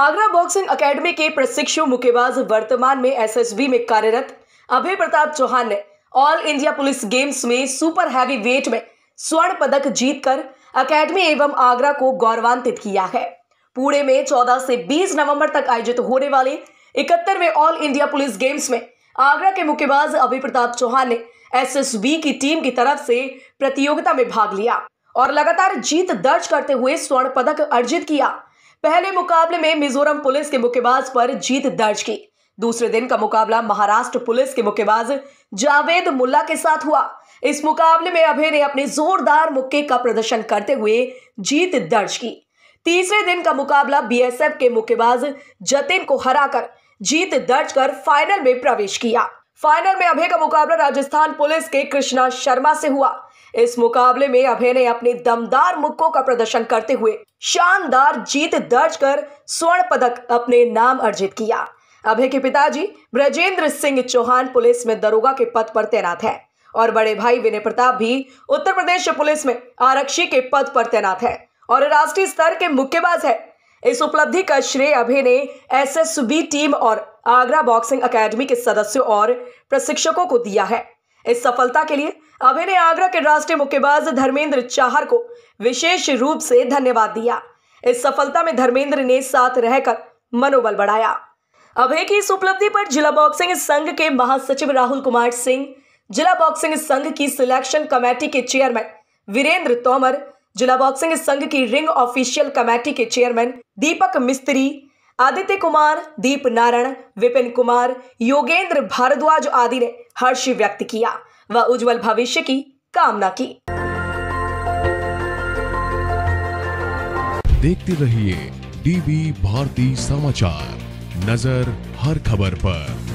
Agra boxing academy के प्रशिक्षु मुक्केबाज वर्तमान में एसएसबी में कार्यरत अभय प्रताप चौहान ने ऑल इंडिया पुलिस गेम्स में सुपर हैवी वेट में स्वर्ण पदक जीतकर एकेडमी एवं आगरा को गौरवान्वित किया है पुणे में 14 से 20 नवंबर तक आयोजित होने वाले इकहत्तरवें ऑल इंडिया पुलिस गेम्स में आगरा के मुक्केबाज अभय प्रताप चौहान ने एस की टीम की तरफ से प्रतियोगिता में भाग लिया और लगातार जीत दर्ज करते हुए स्वर्ण पदक अर्जित किया पहले मुकाबले में मिजोरम पुलिस के मुक्केबाज पर जीत दर्ज की दूसरे दिन का मुकाबला महाराष्ट्र पुलिस के मुक्केबाज जावेद मुल्ला के साथ हुआ इस मुकाबले में अभय ने अपने जोरदार मुक्के का प्रदर्शन करते हुए जीत दर्ज की तीसरे दिन का मुकाबला बीएसएफ के मुक्केबाज जतिन को हराकर जीत दर्ज कर फाइनल में प्रवेश किया फाइनल में अभय का मुकाबला राजस्थान पुलिस के कृष्णा शर्मा से हुआ इस मुकाबले में अभय ने अपने दमदार मुक्कों का प्रदर्शन करते हुए शानदार जीत दर्ज कर स्वर्ण पदक अपने नाम अर्जित किया अभय के पिताजी ब्रजेंद्र सिंह चौहान पुलिस में दरोगा के पद पर तैनात है और बड़े भाई विनय प्रताप भी उत्तर प्रदेश पुलिस में आरक्षी के पद पर तैनात है और राष्ट्रीय स्तर के मुक्केबाज है इस उपलब्धि का श्रेय अभय ने एसएसबी टीम और आगरा बॉक्सिंग एकेडमी के सदस्यों और प्रशिक्षकों को दिया है इस सफलता के लिए अभय ने आगरा के राष्ट्रीय मुक्केबाज धर्मेंद्र चाहर को विशेष रूप से धन्यवाद दिया इस सफलता में धर्मेंद्र ने साथ रहकर मनोबल बढ़ाया अभय की इस उपलब्धि पर जिला बॉक्सिंग संघ के महासचिव राहुल कुमार सिंह जिला बॉक्सिंग संघ की सिलेक्शन कमेटी के चेयरमैन वीरेंद्र तोमर जिला बॉक्सिंग संघ की रिंग ऑफिशियल कमेटी के चेयरमैन दीपक मिस्त्री आदित्य कुमार दीप नारायण विपिन कुमार योगेंद्र भारद्वाज आदि ने हर्ष व्यक्त किया व उज्जवल भविष्य की कामना की देखते रहिए टीवी भारती समाचार नजर हर खबर पर